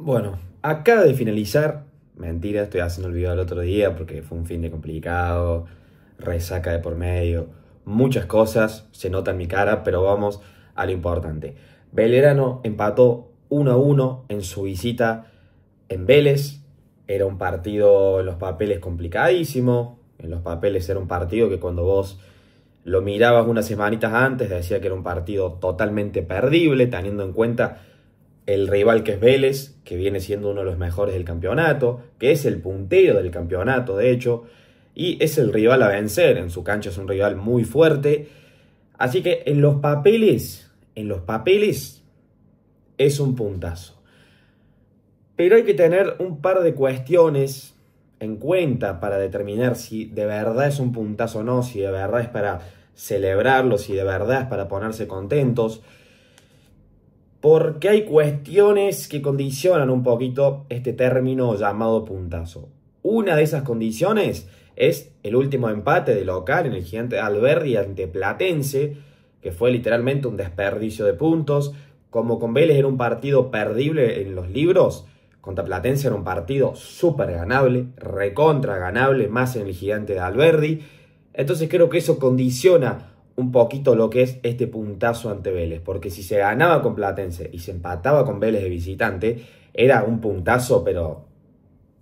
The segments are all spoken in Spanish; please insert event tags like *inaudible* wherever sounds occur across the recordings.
Bueno, acaba de finalizar. Mentira, estoy haciendo el video del otro día porque fue un fin de complicado, resaca de por medio, muchas cosas, se nota en mi cara, pero vamos a lo importante. Belgrano empató 1 a 1 en su visita en Vélez. Era un partido en los papeles complicadísimo. En los papeles era un partido que cuando vos lo mirabas unas semanitas antes decía que era un partido totalmente perdible, teniendo en cuenta el rival que es Vélez, que viene siendo uno de los mejores del campeonato, que es el puntero del campeonato, de hecho, y es el rival a vencer. En su cancha es un rival muy fuerte. Así que en los papeles, en los papeles, es un puntazo. Pero hay que tener un par de cuestiones en cuenta para determinar si de verdad es un puntazo o no, si de verdad es para celebrarlo, si de verdad es para ponerse contentos porque hay cuestiones que condicionan un poquito este término llamado puntazo. Una de esas condiciones es el último empate de local en el gigante Alberdi ante Platense, que fue literalmente un desperdicio de puntos. Como con Vélez era un partido perdible en los libros, contra Platense era un partido súper ganable, recontra ganable, más en el gigante de Alberdi. Entonces creo que eso condiciona un poquito lo que es este puntazo ante Vélez, porque si se ganaba con Platense y se empataba con Vélez de visitante, era un puntazo, pero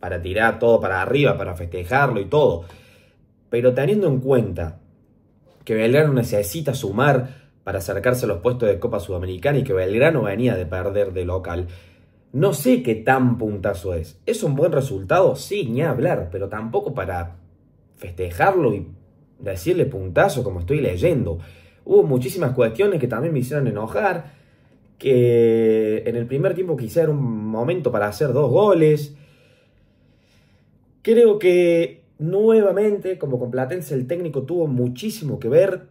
para tirar todo para arriba, para festejarlo y todo. Pero teniendo en cuenta que Belgrano necesita sumar para acercarse a los puestos de Copa Sudamericana y que Belgrano venía de perder de local, no sé qué tan puntazo es. ¿Es un buen resultado? Sí, ni hablar, pero tampoco para festejarlo y decirle puntazo como estoy leyendo. Hubo muchísimas cuestiones que también me hicieron enojar, que en el primer tiempo quizá era un momento para hacer dos goles. Creo que nuevamente, como con Platense, el técnico tuvo muchísimo que ver,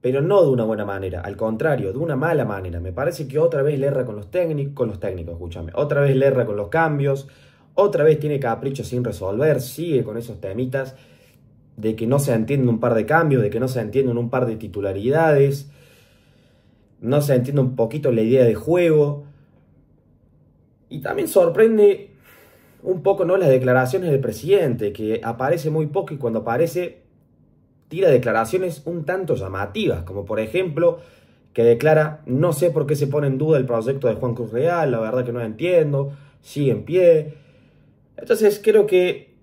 pero no de una buena manera, al contrario, de una mala manera. Me parece que otra vez le erra con los técnicos, con los técnicos, escúchame, otra vez le erra con los cambios, otra vez tiene capricho sin resolver, sigue con esos temitas de que no se entienden un par de cambios, de que no se entienden un par de titularidades, no se entiende un poquito la idea de juego. Y también sorprende un poco ¿no? las declaraciones del presidente, que aparece muy poco y cuando aparece tira declaraciones un tanto llamativas, como por ejemplo que declara, no sé por qué se pone en duda el proyecto de Juan Cruz Real, la verdad que no entiendo, sigue en pie. Entonces creo que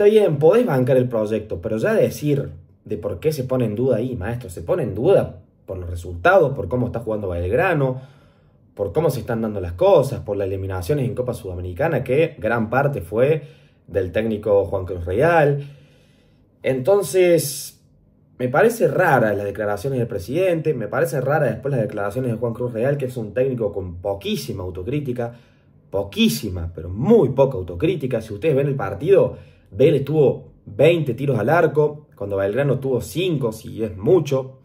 Está bien, podés bancar el proyecto, pero ya decir de por qué se pone en duda ahí, maestro, se pone en duda por los resultados, por cómo está jugando Belgrano, por cómo se están dando las cosas, por las eliminaciones en Copa Sudamericana, que gran parte fue del técnico Juan Cruz Real. Entonces, me parece rara las declaraciones del presidente, me parece rara después las declaraciones de Juan Cruz Real, que es un técnico con poquísima autocrítica, poquísima, pero muy poca autocrítica. Si ustedes ven el partido, Vélez tuvo 20 tiros al arco, cuando Belgrano tuvo 5, si es mucho.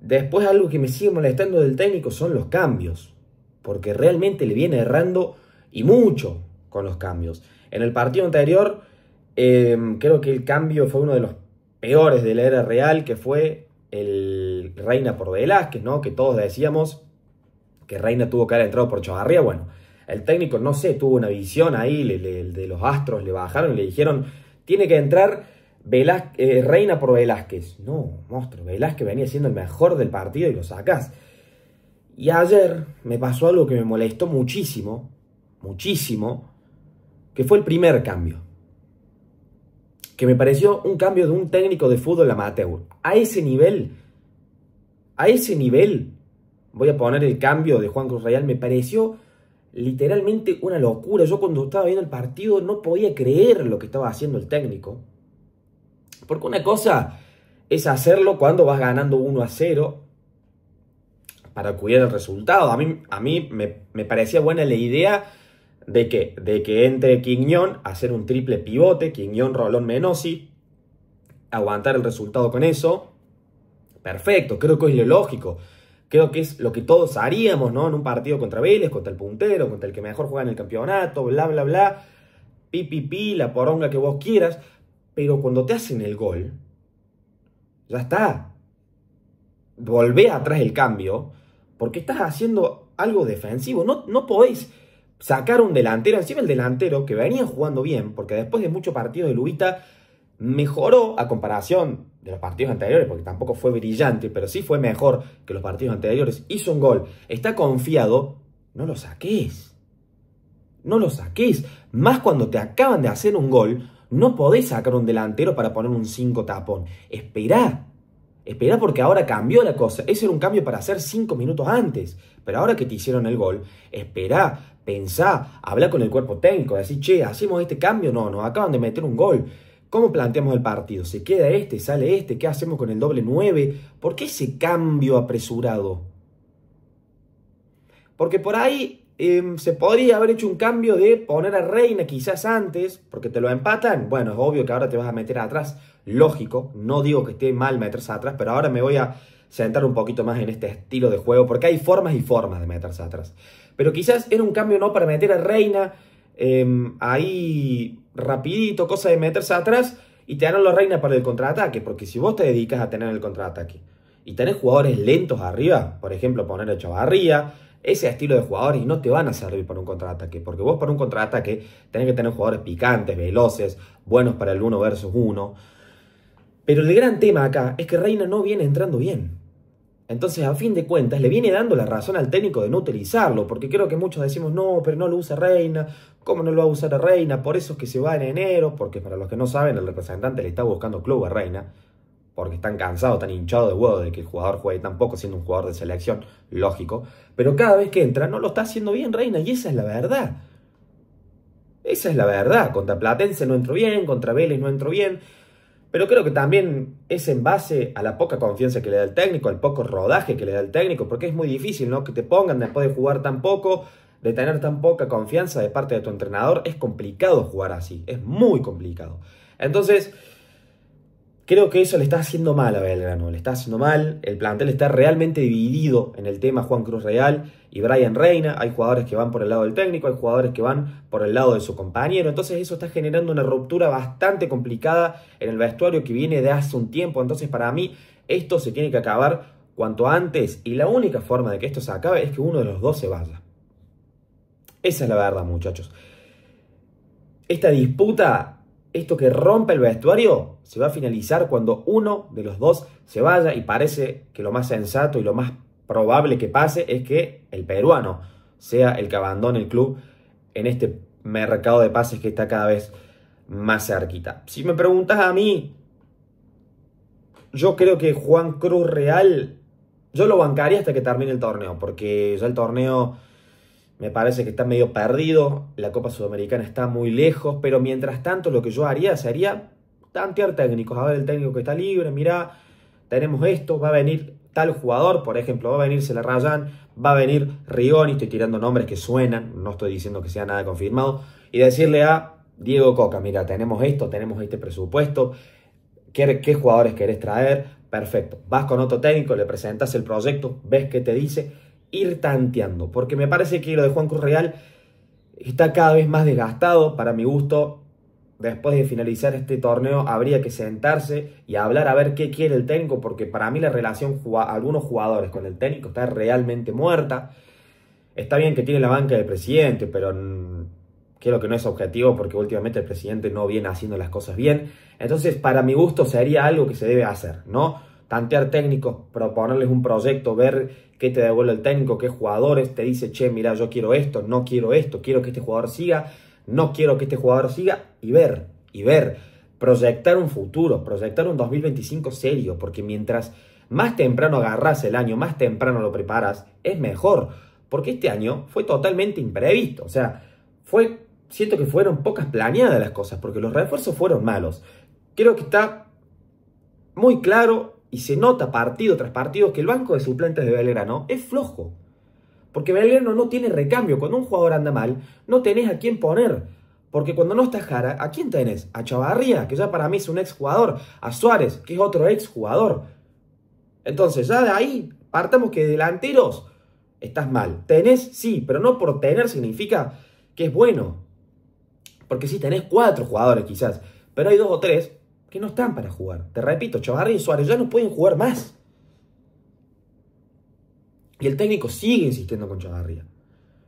Después algo que me sigue molestando del técnico son los cambios, porque realmente le viene errando y mucho con los cambios. En el partido anterior em, creo que el cambio fue uno de los peores de la era real, que fue el Reina por Velázquez, ¿no? que todos decíamos que Reina tuvo que haber entrado por Chavarría. Bueno, el técnico, no sé, tuvo una visión ahí de los astros, le bajaron y le dijeron, tiene que entrar eh, Reina por Velázquez. No, monstruo, Velázquez venía siendo el mejor del partido y lo sacás. Y ayer me pasó algo que me molestó muchísimo, muchísimo, que fue el primer cambio. Que me pareció un cambio de un técnico de fútbol amateur. A ese nivel, a ese nivel, voy a poner el cambio de Juan Cruz Real, me pareció literalmente una locura. Yo cuando estaba viendo el partido no podía creer lo que estaba haciendo el técnico. Porque una cosa es hacerlo cuando vas ganando 1 a 0 para cuidar el resultado. A mí, a mí me, parecía buena la idea de que, de que entre Quiñón a hacer un triple pivote, Quiñón, Rolón, Menosi, aguantar el resultado con eso. Perfecto, creo que es lo lógico creo que es lo que todos haríamos, ¿no? En un partido contra Vélez, contra el puntero, contra el que mejor juega en el campeonato, bla, bla, bla, pi, pi, pi, la poronga que vos quieras, pero cuando te hacen el gol, ya está. Volvé atrás el cambio, porque estás haciendo algo defensivo, no, no podéis sacar un delantero, encima el delantero que venía jugando bien, porque después de muchos partidos de Lubita mejoró a comparación de los partidos anteriores, porque tampoco fue brillante, pero sí fue mejor que los partidos anteriores. Hizo un gol, está confiado, no lo saques. No lo saques. Más cuando te acaban de hacer un gol, no podés sacar un delantero para poner un 5 tapón. Esperá. Esperá porque ahora cambió la cosa. Ese era un cambio para hacer 5 minutos antes. Pero ahora que te hicieron el gol, esperá, pensá, habla con el cuerpo técnico, decir, che, hacemos este cambio. No, nos acaban de meter un gol. ¿Cómo planteamos el partido? ¿Se queda este? ¿Sale este? ¿Qué hacemos con el doble 9? ¿Por qué ese cambio apresurado? Porque por ahí em, se podría haber hecho un cambio de poner a Reina quizás antes, porque te lo empatan. Bueno, es obvio que ahora te vas a meter atrás, lógico. No digo que esté mal meterse atrás, pero ahora me voy a sentar un poquito más en este estilo de juego, porque hay formas y formas de meterse atrás. Pero quizás era un cambio no para meter a Reina em, ahí rapidito, cosa de meterse atrás y te dan los reina para el contraataque. Porque si vos te dedicas a tener el contraataque y tenés jugadores lentos arriba, por ejemplo, poner a Chavarría, ese estilo de jugadores no te van a servir para un contraataque. Porque vos para un contraataque tenés que tener jugadores picantes, veloces, buenos para el 1 versus 1. Pero el gran tema acá es que Reina no viene entrando bien. Entonces, a fin de cuentas, le viene dando la razón al técnico de no utilizarlo, porque creo que muchos decimos, no, pero no lo usa Reina, ¿cómo no lo va a usar Reina? Por eso es que se va en enero, porque para los que no saben, el representante le está buscando club a Reina, porque están cansados, tan hinchado de huevo de que el jugador juegue tan poco, siendo un jugador de selección, lógico, pero cada vez que entra no lo está haciendo bien Reina, y esa es la verdad. Esa es la verdad, contra Platense no entró bien, contra Vélez no entró bien, pero creo que también es en base a la poca confianza que le da el técnico, al poco rodaje que le da el técnico, porque es muy difícil, ¿no? Que te pongan después de jugar tan poco, de tener tan poca confianza de parte de tu entrenador, es complicado jugar así, es muy complicado. Entonces, Creo que eso le está haciendo mal a Belgrano, le está haciendo mal. El plantel está realmente dividido en el tema Juan Cruz Real y Brian Reina. Hay jugadores que van por el lado del técnico, hay jugadores que van por el lado de su compañero. Entonces eso está generando una ruptura bastante complicada en el vestuario que viene de hace un tiempo. Entonces para mí esto se tiene que acabar cuanto antes y la única forma de que esto se acabe es que uno de los dos se vaya. Esa es la verdad, muchachos. Esta disputa esto que rompe el vestuario se va a finalizar cuando uno de los dos se vaya y parece que lo más sensato y lo más probable que pase es que el peruano sea el que abandone el club en este mercado de pases que está cada vez más cerquita. Si me preguntas a mí, yo creo que Juan Cruz Real, yo lo bancaría hasta que termine el torneo, porque ya el torneo me parece que está medio perdido, la Copa Sudamericana está muy lejos, pero mientras tanto lo que yo haría sería tantear técnicos, a ver el técnico que está libre, mirá, tenemos esto, va a venir tal jugador, por ejemplo, va a venir Celarrayán, va a venir Rigoni, estoy tirando nombres que suenan, no estoy diciendo que sea nada confirmado, y decirle a Diego Coca, mira, tenemos esto, tenemos este presupuesto, ¿qué, qué jugadores querés traer? Perfecto, vas con otro técnico, le presentas el proyecto, ves qué te dice, ir tanteando, porque me parece que lo de Juan Cruz Real está cada vez más desgastado, para mi gusto. Después de finalizar este torneo habría que sentarse y hablar a ver qué quiere el técnico, porque para mí la relación algunos jugadores con el técnico está realmente muerta. Está bien que tiene la banca del presidente, pero creo que no es objetivo porque últimamente el presidente no viene haciendo las cosas bien. Entonces, para mi gusto sería algo que se debe hacer, ¿no? tantear técnicos, proponerles un proyecto, ver qué te devuelve el técnico, qué jugadores, te dice, che, mira, yo quiero esto, no quiero esto, quiero que este jugador siga, no quiero que este jugador siga, y ver, y ver, proyectar un futuro, proyectar un 2025 serio, porque mientras más temprano agarras el año, más temprano lo preparas, es mejor, porque este año fue totalmente imprevisto, o sea, fue, siento que fueron pocas planeadas las cosas, porque los refuerzos fueron malos. Creo que está muy claro y se nota partido tras partido que el banco de suplentes de Belgrano es flojo. Porque Belgrano no tiene recambio. Cuando un jugador anda mal, no tenés a quién poner. Porque cuando no está Jara, ¿a quién tenés? A Chavarría, que ya para mí es un exjugador. A Suárez, que es otro exjugador. Entonces, ya de ahí, partamos que delanteros estás mal. Tenés, sí, pero no por tener significa que es bueno. Porque sí, tenés cuatro jugadores quizás, pero hay dos o tres que no están para jugar. Te repito, Chavarría y Suárez ya no pueden jugar más. Y el técnico sigue insistiendo con Chavarría.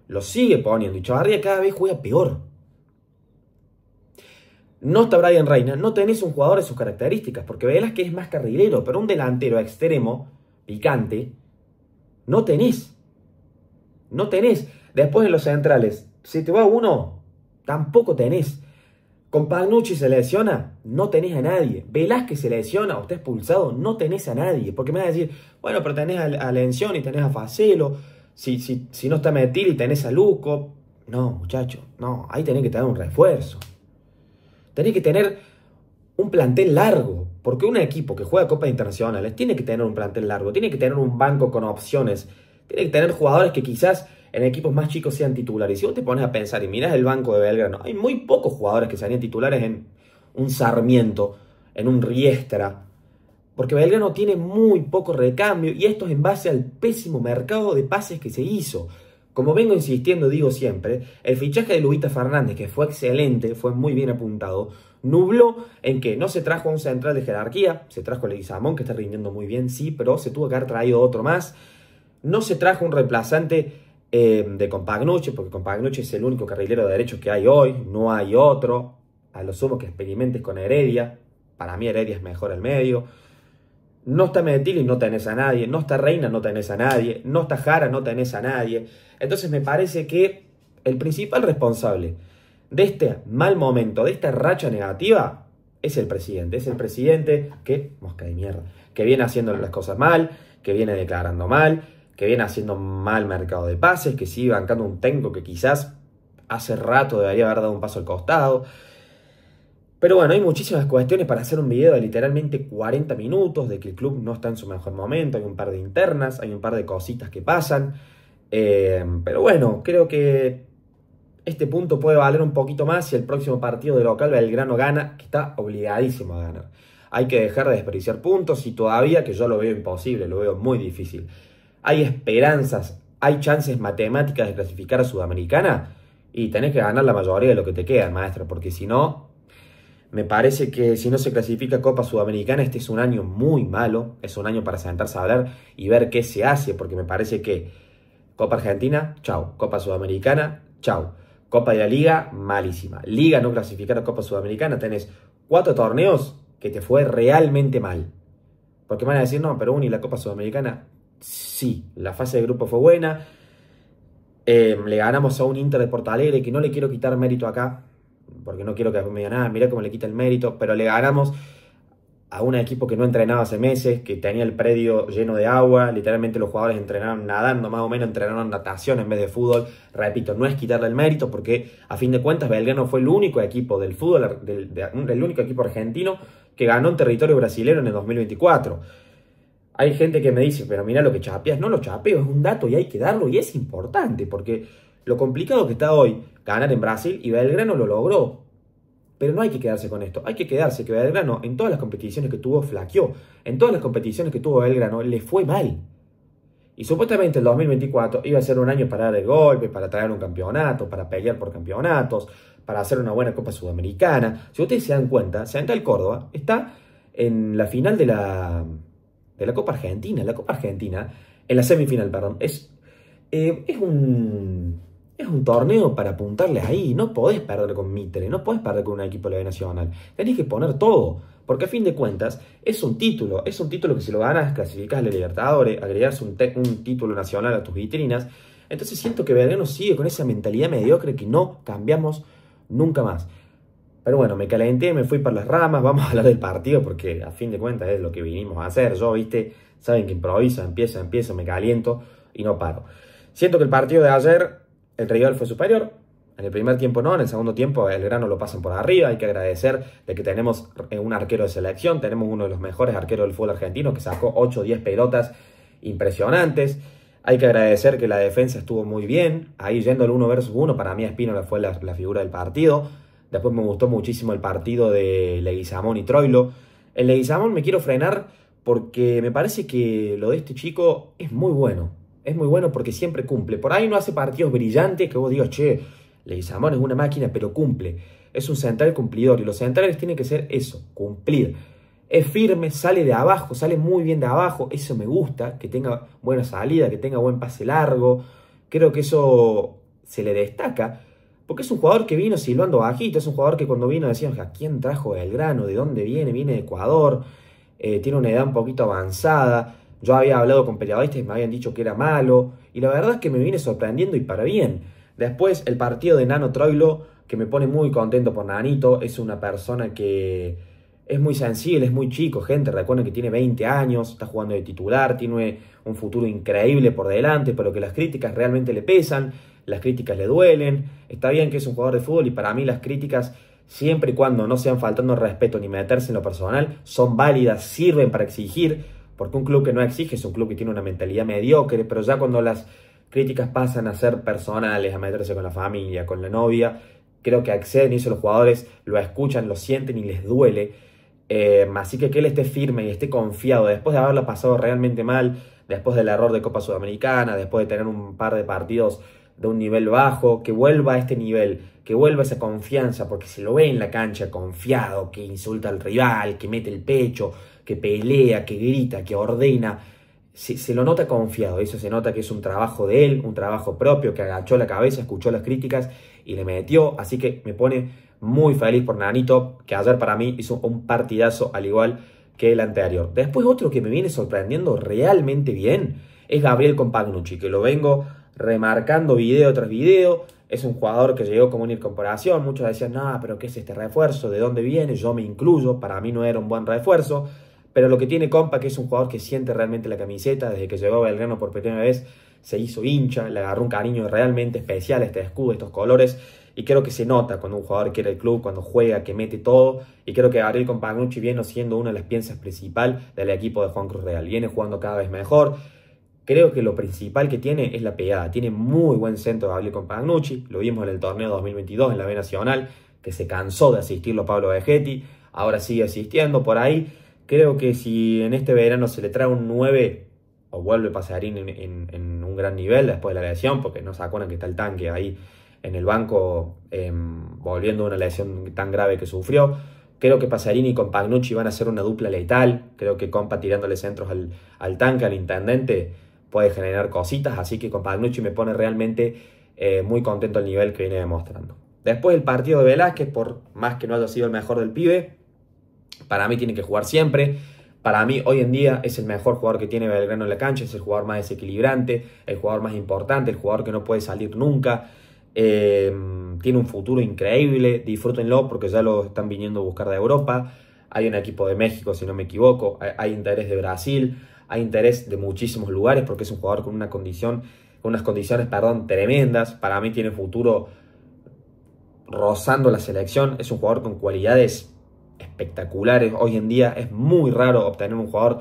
Lo sigue poniendo. Y Chavarría cada vez juega peor. No está Brian Reina. No tenés un jugador de sus características. Porque verás que es más carrilero. Pero un delantero extremo, picante, no tenés. No tenés. Después en los centrales, si te va uno, tampoco tenés. Con Pagnucci se lesiona, no tenés a nadie. Velázquez se lesiona o está expulsado, no tenés a nadie. Porque me vas a decir, bueno, pero tenés a, a Lención y tenés a Facelo. Si, si, si no está Metil y tenés a Luco. No, muchacho, no. Ahí tenés que tener un refuerzo. Tenés que tener un plantel largo. Porque un equipo que juega Copa Internacionales tiene que tener un plantel largo. Tiene que tener un banco con opciones. Tiene que tener jugadores que quizás en equipos más chicos sean titulares. Y si vos te pones a pensar y miras el banco de Belgrano, hay muy pocos jugadores que sean titulares en un Sarmiento, en un Riestra. Porque Belgrano tiene muy poco recambio y esto es en base al pésimo mercado de pases que se hizo. Como vengo insistiendo, digo siempre, el fichaje de Luita Fernández, que fue excelente, fue muy bien apuntado, nubló en que no se trajo un central de jerarquía, se trajo el Leguizamón, que está rindiendo muy bien, sí, pero se tuvo que haber traído otro más. No se trajo un reemplazante Em, de Compagnucci, porque Compagnucci es el único carrilero de derecho que hay hoy, no hay otro, a lo sumo que experimentes con Heredia, para mí Heredia es mejor al medio, no está Medellín no tenés a nadie, no está Reina, no tenés a nadie, no está Jara, no tenés a nadie, entonces me parece que el principal responsable de este mal momento, de esta racha negativa, es el presidente, es el presidente que, mosca de mierda, que viene haciendo las cosas mal, que viene declarando mal, que viene haciendo mal mercado de pases, que sigue bancando un técnico que quizás hace rato debería haber dado un paso al costado. Pero bueno, hay muchísimas cuestiones para hacer un video de literalmente 40 minutos, de que el club no está en su mejor momento, hay un par de internas, hay un par de cositas que pasan. Eh, pero bueno, creo que este punto puede valer un poquito más si el próximo partido de local Belgrano gana, que está obligadísimo a ganar. Hay que dejar de desperdiciar puntos y todavía que yo lo veo imposible, lo veo muy difícil hay esperanzas, hay chances matemáticas de clasificar a Sudamericana y tenés que ganar la mayoría de lo que te queda, maestro. porque si no, me parece que si no se clasifica Copa Sudamericana, este es un año muy malo, es un año para sentarse a hablar y ver qué se hace, porque me parece que Copa Argentina, chau, Copa Sudamericana, chau. Copa de la Liga, malísima. Liga no clasificar a Copa Sudamericana, tenés cuatro torneos que te fue realmente mal. Porque van a decir, no, pero Uni, la Copa Sudamericana, sí, la fase de grupo fue buena. Em, le ganamos a un Inter de Portalegre que no le quiero quitar mérito acá, porque no quiero que me digan, nada. mirá cómo le quita el mérito, pero le ganamos a un equipo que no entrenaba hace meses, que tenía el predio lleno de agua, literalmente los jugadores entrenaron nadando, más o menos entrenaron natación en vez de fútbol. Repito, no es quitarle el mérito, porque a fin de cuentas Belgrano fue el único equipo del fútbol, del, el único equipo argentino que ganó en territorio brasileño en el 2024. Hay gente que me dice, pero mira lo que chapeas. No lo chapeo, es un dato y hay que darlo y es importante porque lo complicado que está hoy ganar en Brasil y Belgrano lo logró. Pero no hay que quedarse con esto, hay que quedarse que Belgrano en todas las competiciones que tuvo flaqueó, en todas las competiciones que tuvo Belgrano le fue mal. Y supuestamente el 2024 iba a ser un año para dar el golpe, para traer un campeonato, para pelear por campeonatos, para hacer una buena Copa Sudamericana. Si ustedes se dan cuenta, el Córdoba está en la final de la la Copa Argentina. La Copa Argentina, en la semifinal, perdón, es, eh, es, un, es un torneo para apuntarle ahí. No podés perder con Mitre, no podés perder con un equipo de la B Nacional. Tenés que poner todo, porque a fin de cuentas es un título. Es un título que si lo ganas, clasificas a Libertadores, agregas un, título nacional a tus vitrinas. Entonces siento que Belgrano sigue con esa mentalidad mediocre que no cambiamos nunca más. Pero bueno, me calenté, me fui por las ramas, *laughs* vamos a hablar del partido porque a fin de cuentas es lo que vinimos a hacer. Yo, viste, saben que improvisa, empieza, empiezo, me caliento y no paro. Siento que el partido de ayer, el rival fue superior. En el primer tiempo no, en el segundo tiempo el grano lo pasan por arriba. Hay que agradecer de que tenemos eh, un arquero de selección, tenemos uno de los mejores arqueros del fútbol argentino que sacó 8 o 10 pelotas impresionantes. Hay que agradecer que la defensa estuvo muy bien. Ahí yendo el 1 versus 1, para mí Espino fue la, la figura del partido Después me gustó muchísimo el partido de Leguizamón y Troilo. En Leguizamón me quiero frenar porque me parece que lo de este chico es muy bueno. Es muy bueno porque siempre cumple. Por ahí no hace partidos brillantes que vos digas, che, Leguizamón es una máquina, pero cumple. Es un central cumplidor y los centrales tienen que ser eso, cumplir. Es firme, sale de abajo, sale muy bien de abajo. Eso me gusta, que tenga buena salida, que tenga buen pase largo. Creo que eso se le destaca porque es un jugador que vino silbando bajito, es un jugador que cuando vino decían, ¿a quién trajo el grano? ¿De dónde viene? Viene de Ecuador, eh, tiene una edad un poquito avanzada. Yo había hablado con periodistas y me habían dicho que era malo. Y la verdad es que me viene sorprendiendo y para bien. Después, el partido de Nano Troilo, que me pone muy contento por Nanito, es una persona que es muy sensible, es muy chico, gente. Recuerden que tiene 20 años, está jugando de titular, tiene un futuro increíble por delante, pero que las críticas realmente le pesan las críticas le duelen, está bien que es un jugador de fútbol y para mí las críticas, siempre y cuando no sean faltando respeto ni meterse en lo personal, son válidas, sirven para exigir, porque un club que no exige es un club que tiene una mentalidad mediocre, pero ya cuando las críticas pasan a ser personales, a meterse con la familia, con la novia, creo que acceden y eso los jugadores lo escuchan, lo sienten y les duele. Eh, así que que él esté firme y esté confiado después de haberlo pasado realmente mal, después del error de Copa Sudamericana, después de tener un par de partidos de un nivel bajo, que vuelva a este nivel, que vuelva esa confianza, porque se lo ve en la cancha confiado, que insulta al rival, que mete el pecho, que pelea, que grita, que ordena. Se, se, lo nota confiado, eso se nota que es un trabajo de él, un trabajo propio, que agachó la cabeza, escuchó las críticas y le metió. Así que me pone muy feliz por Nanito, que ayer para mí hizo un partidazo al igual que el anterior. Después otro que me viene sorprendiendo realmente bien es Gabriel Compagnucci, que lo vengo remarcando video tras video. Es un jugador que llegó como una incorporación. Muchos decían, no, pero ¿qué es este refuerzo? ¿De dónde viene? Yo me incluyo. Para mí no era un buen refuerzo. Pero lo que tiene Compa, que es un jugador que siente realmente la camiseta, desde que llegó a Belgrano por primera vez, se hizo hincha, le agarró un cariño realmente especial este escudo, estos colores. Y creo que se nota cuando un jugador quiere el club, cuando juega, que mete todo. Y creo que Gabriel Compagnucci viene siendo una de las piezas principales del equipo de Juan Cruz Real. Viene jugando cada vez mejor Creo que lo principal que tiene es la pegada. Tiene muy buen centro de Gabriel con Pagnucci. Lo vimos en el torneo 2022 en la B Nacional, que se cansó de asistirlo Pablo Vegetti. Ahora sigue asistiendo por ahí. Creo que si en este verano se le trae un 9 o vuelve Pasearín en, un gran nivel después de la lesión, porque no se acuerdan que está el tanque ahí en el banco em, volviendo una lesión tan grave que sufrió. Creo que Pasarini con Pagnucci van a ser una dupla letal. Creo que Compa tirándole centros al, al tanque, al intendente, puede generar cositas, así que con Pagnucci me pone realmente eh, muy contento el nivel que viene demostrando. Después el partido de Velázquez, por más que no haya sido el mejor del pibe, para mí tiene que jugar siempre. Para mí hoy en día es el mejor jugador que tiene Belgrano en la cancha, es el jugador más desequilibrante, el jugador más importante, el jugador que no puede salir nunca. Eh, tiene un futuro increíble, disfrútenlo porque ya lo están viniendo a buscar de Europa. Hay un equipo de México, si no me equivoco, hay interés de Brasil hay interés de muchísimos lugares porque es un jugador con unas condiciones, perdón, tremendas. Para mí tiene futuro rozando la selección. Es un jugador con cualidades espectaculares. Hoy en día es muy raro obtener un jugador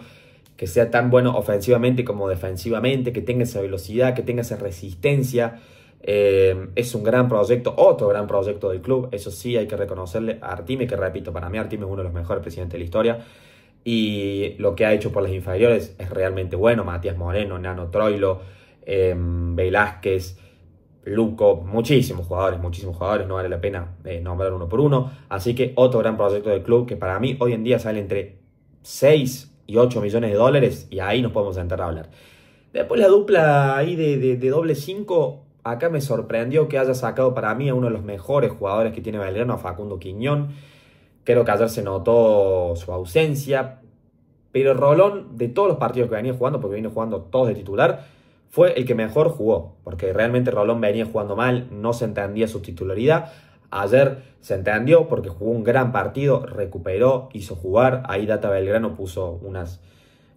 que sea tan bueno ofensivamente como defensivamente, que tenga esa velocidad, que tenga esa resistencia. Eh, es un gran proyecto, otro gran proyecto del club. Eso sí, hay que reconocerle a Artime, que repito, para mí Artime es uno de los mejores presidentes de la historia y lo que ha hecho por las inferiores es realmente bueno. Matías Moreno, Nano Troilo, em, Velázquez, Luco, muchísimos jugadores, muchísimos jugadores, no vale la pena eh, nombrar uno por uno. Así que otro gran proyecto del club que para mí hoy en día sale entre 6 y 8 millones de dólares y ahí nos podemos entrar a hablar. Después la dupla ahí de, doble 5, acá me sorprendió que haya sacado para mí a uno de los mejores jugadores que tiene Belgrano, a Facundo Quiñón. Creo que ayer se notó su ausencia, pero Rolón, de todos los partidos que venía jugando, porque venía jugando todos de titular, fue el que mejor jugó, porque realmente Rolón venía jugando mal, no se entendía su titularidad. Ayer se entendió porque jugó un gran partido, recuperó, hizo jugar. Ahí Data Belgrano puso unas,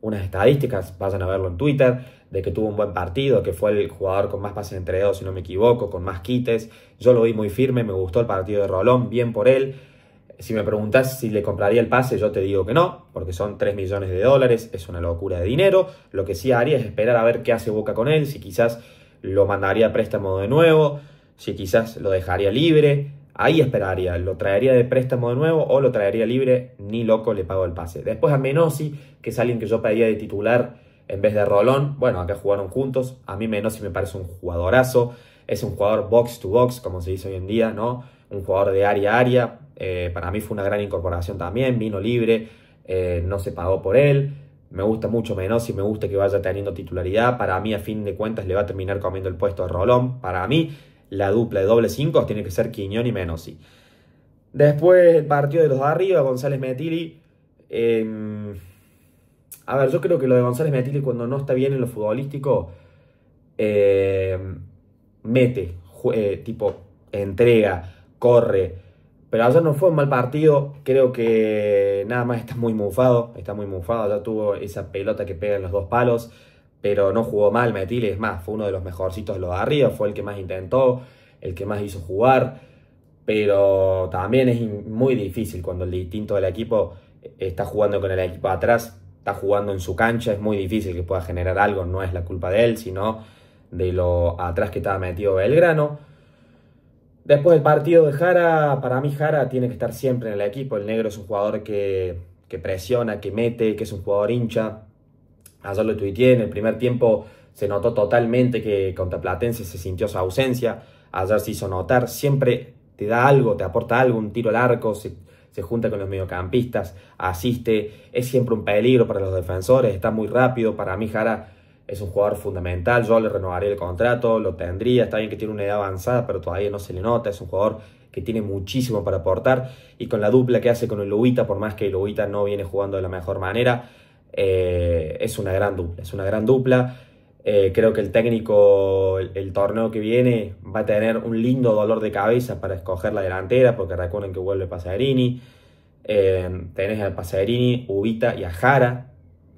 unas estadísticas, vayan a verlo en Twitter, de que tuvo un buen partido, que fue el jugador con más pases entre dos, si no me equivoco, con más quites. Yo lo vi muy firme, me gustó el partido de Rolón, bien por él. Si me preguntas si le compraría el pase, yo te digo que no, porque son 3 millones de dólares, es una locura de dinero. Lo que sí haría es esperar a ver qué hace Boca con él, si quizás lo mandaría a préstamo de nuevo, si quizás lo dejaría libre. Ahí esperaría, lo traería de préstamo de nuevo o lo traería libre, ni loco le pago el pase. Después a menosi que es alguien que yo pedía de titular en vez de Rolón, bueno, acá jugaron juntos. A mí Menosi me parece un jugadorazo, es un jugador box to box, como se dice hoy en día, ¿no? un jugador de área a área. Eh, para mí fue una gran incorporación también, vino libre, eh, no se pagó por él. Me gusta mucho menos me gusta que vaya teniendo titularidad. Para mí, a fin de cuentas, le va a terminar comiendo el puesto a Rolón. Para mí, la dupla de doble 5 tiene que ser Quiñón y Menosi. Después, el partido de los de arriba, González Metili. Em, a ver, yo creo que lo de González Metili, cuando no está bien en lo futbolístico, em, mete, eh, tipo, entrega corre. Pero ayer no fue un mal partido, creo que nada más está muy mufado, está muy mufado, ya tuvo esa pelota que pega en los dos palos, pero no jugó mal Metile es más, fue uno de los mejorcitos de los de arriba, fue el que más intentó, el que más hizo jugar, pero también es muy difícil cuando el distinto del equipo está jugando con el equipo atrás, está jugando en su cancha, es muy difícil que pueda generar algo, no es la culpa de él, sino de lo atrás que estaba metido Belgrano. Después del partido de Jara, para mí Jara tiene que estar siempre en el equipo. El negro es un jugador que, presiona, que mete, que es un jugador hincha. Ayer lo tuiteé, en el primer tiempo se notó totalmente que contra Platense se sintió su ausencia. Ayer se hizo notar, siempre te da algo, te aporta algo, un tiro al arco, se, se junta con los mediocampistas, asiste, es siempre un peligro para los defensores, está muy rápido. Para mí Jara es un jugador fundamental, yo le renovaría el contrato, lo tendría, está bien que tiene una edad avanzada, pero todavía no se le nota, es un jugador que tiene muchísimo para aportar y con la dupla que hace con el Ubita por más que el Ubita no viene jugando de la mejor manera, eh, es una gran dupla, es una gran dupla. Eh, creo que el técnico, el, torneo que viene, va a tener un lindo dolor de cabeza para escoger la delantera, porque recuerden que vuelve Pasarini. Eh, tenés a Pasarini, Ubita y a Jara,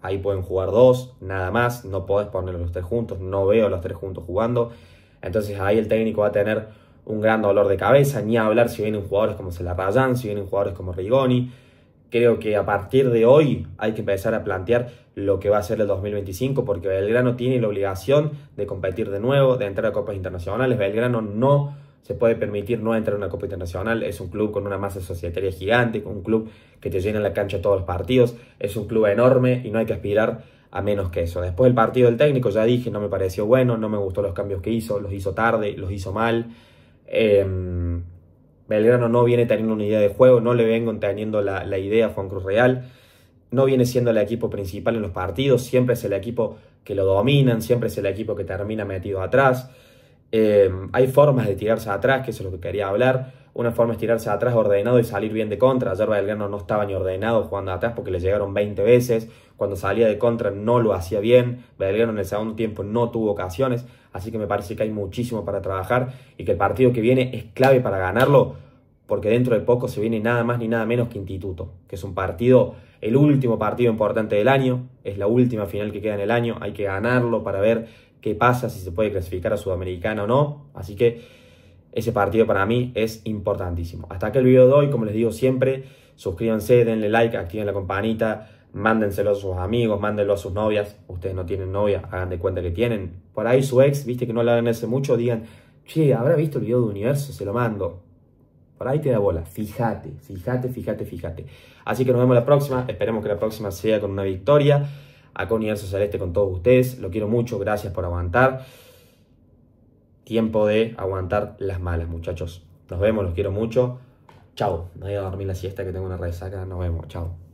Ahí pueden jugar dos, nada más. No podés poner los tres juntos. No veo a los tres juntos jugando. Entonces ahí el técnico va a tener un gran dolor de cabeza. Ni hablar si vienen jugadores como Celarrayán, si vienen jugadores como Rigoni. Creo que a partir de hoy hay que empezar a plantear lo que va a ser el 2025, porque Belgrano tiene la obligación de competir de nuevo, de entrar a copas internacionales. Belgrano no se puede permitir no entrar en una Copa Internacional. Es un club con una masa societaria gigante, con un club que te llena la cancha todos los partidos. Es un club enorme y no hay que aspirar a menos que eso. Después del partido del técnico, ya dije, no me pareció bueno, no me gustó los cambios que hizo, los hizo tarde, los hizo mal. Em, Belgrano no viene teniendo una idea de juego, no le vengo teniendo la, la idea a Juan Cruz Real. No viene siendo el equipo principal en los partidos, siempre es el equipo que lo dominan, siempre es el equipo que termina metido atrás. Eh, hay formas de tirarse atrás, que es lo que quería hablar. Una forma es tirarse atrás ordenado y salir bien de contra. Ayer Belgrano no estaba ni ordenado jugando atrás porque le llegaron 20 veces. Cuando salía de contra no lo hacía bien. Belgrano en el segundo tiempo no tuvo ocasiones. Así que me parece que hay muchísimo para trabajar y que el partido que viene es clave para ganarlo porque dentro de poco se viene nada más ni nada menos que Instituto, que es un partido, el último partido importante del año, es la última final que queda en el año, hay que ganarlo para ver qué pasa, si se puede clasificar a Sudamericana o no. Así que ese partido para mí es importantísimo. Hasta aquí el video de hoy, como les digo siempre, suscríbanse, denle like, activen la campanita, mándenselo a sus amigos, mándenlo a sus novias. Ustedes no tienen novia, hagan de cuenta que tienen. Por ahí su ex, viste que no le hagan mucho, digan, che, ¿habrá visto el video de Universo? Se lo mando. Por ahí te da bola. Fíjate, fíjate, fíjate, fíjate. Así que nos vemos la próxima. Esperemos que la próxima sea con una victoria acá Universo Celeste con todos ustedes. Lo quiero mucho, gracias por aguantar. Tiempo de aguantar las malas, muchachos. Nos vemos, los quiero mucho. Chao. No voy a dormir la siesta que tengo una resaca. Nos vemos. Chao.